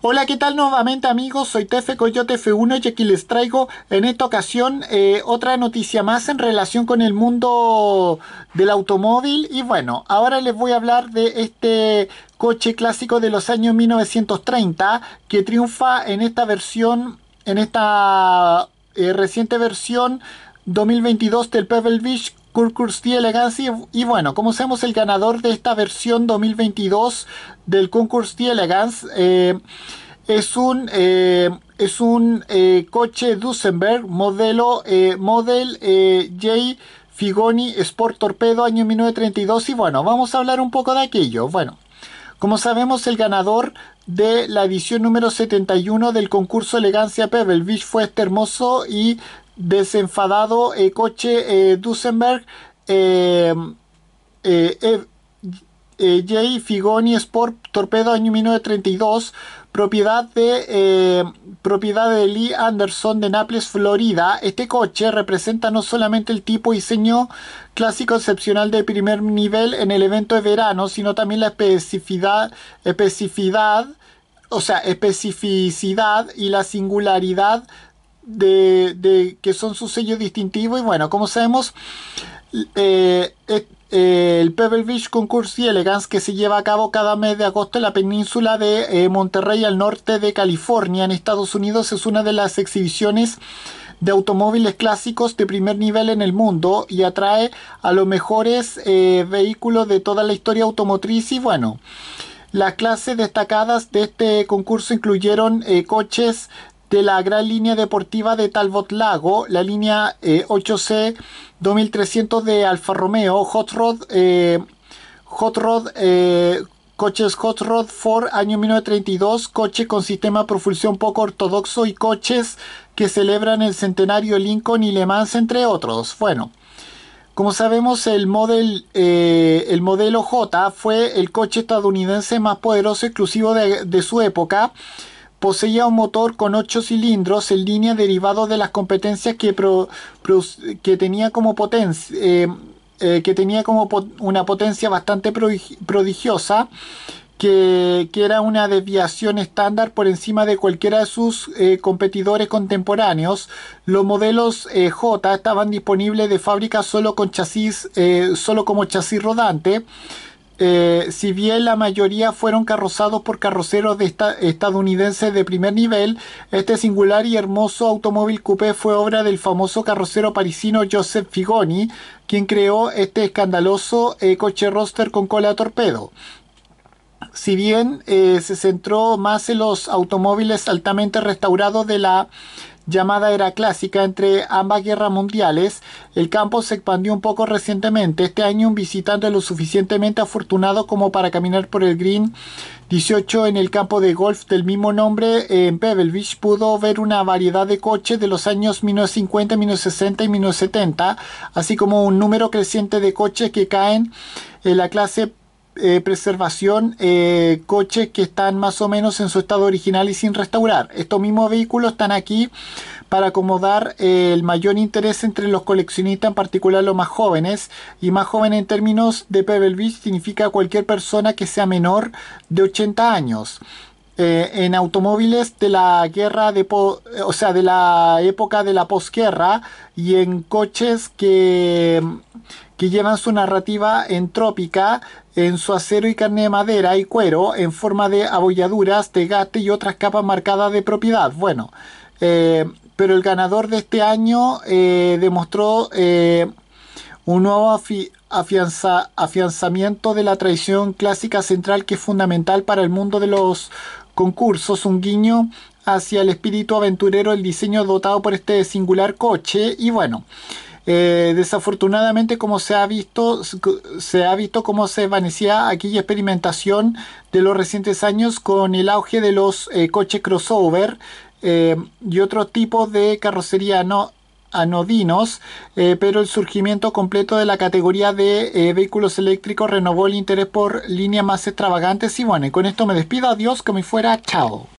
Hola, ¿qué tal nuevamente amigos? Soy Tefe Coyote F1 y aquí les traigo en esta ocasión eh, otra noticia más en relación con el mundo del automóvil. Y bueno, ahora les voy a hablar de este coche clásico de los años 1930 que triunfa en esta versión, en esta eh, reciente versión 2022 del Pebble Beach Concurso de Y, y bueno, como sabemos el ganador de esta versión 2022 del Concurso de eh, es un, eh, es un eh, coche Duesenberg modelo eh, Model J Figoni Sport Torpedo año 1932. Y bueno, vamos a hablar un poco de aquello. Bueno. Como sabemos, el ganador de la edición número 71 del concurso Elegancia Pebble Beach fue este hermoso y desenfadado eh, coche eh, Dusenberg eh, eh, J. Figoni Sport Torpedo año 1932 propiedad de, propiedad de Lee Anderson de Naples, Florida. Este coche representa no solamente el tipo diseño clásico excepcional de primer nivel en el evento de verano, sino también la especificidad, especificidad o sea, especificidad y la singularidad de, que son su sello distintivo. Y bueno, como sabemos, eh, eh, el Pebble Beach Concours y Elegance que se lleva a cabo cada mes de agosto en la península de eh, Monterrey al norte de California en Estados Unidos es una de las exhibiciones de automóviles clásicos de primer nivel en el mundo y atrae a los mejores vehículos de toda la historia automotriz y bueno las clases destacadas de este concurso incluyeron coches de la gran línea deportiva de Talbot Lago, la línea 8C eh, 2300 de Alfa Romeo, Hot Rod, eh, Hot Rod, eh, coches Hot Rod Ford año 1932, coche con sistema propulsión poco ortodoxo y coches que celebran el centenario Lincoln y Le Mans, entre otros. Bueno. Como sabemos, el, model, el, modelo J fue el coche estadounidense más poderoso exclusivo de su época poseía un motor con 8 cilindros en línea derivado de las competencias que, que tenía como potencia. Eh, eh, que tenía como una potencia bastante prodigiosa, que, era una desviación estándar por encima de cualquiera de sus eh, competidores contemporáneos. Los modelos J estaban disponibles de fábrica solo con chasis, solo como chasis rodante. Eh, si bien la mayoría fueron carrozados por carroceros estadounidenses de primer nivel, este singular y hermoso automóvil coupé fue obra del famoso carrocero parisino Joseph Figoni, quien creó este escandaloso eh, coche roster con cola torpedo. Si bien eh, se centró más en los automóviles altamente restaurados de la llamada era clásica entre ambas guerras mundiales. El campo se expandió un poco recientemente. Este año un visitante lo suficientemente afortunado como para caminar por el green 18 en el campo de golf del mismo nombre en Pebble Beach pudo ver una variedad de coches de los años 1950, 1960 y 1970, así como un número creciente de coches que caen en la clase eh, preservación eh, coches que están más o menos en su estado original y sin restaurar. Estos mismos vehículos están aquí para acomodar eh, el mayor interés entre los coleccionistas, en particular los más jóvenes. Y más joven en términos de Pebble Beach significa cualquier persona que sea menor de 80 años. en automóviles de la guerra de o sea de la época de la posguerra y en coches que, que llevan su narrativa entrópica en su acero y carne de madera y cuero en forma de abolladuras, tegate y otras capas marcadas de propiedad. Bueno, eh, pero el ganador de este año eh, demostró eh, un nuevo afianzamiento de la tradición clásica central que es fundamental para el mundo de los concursos, un guiño hacia el espíritu aventurero el diseño dotado por este singular coche y bueno. Eh, desafortunadamente, como se ha visto, se ha visto cómo se vanecía aquella experimentación de los recientes años con el auge de los eh, coches crossover eh, y otros tipos de carrocería anodinos, pero el surgimiento completo de la categoría de vehículos eléctricos renovó el interés por líneas más extravagantes y bueno, con esto me despido, adiós, que me fuera, chao.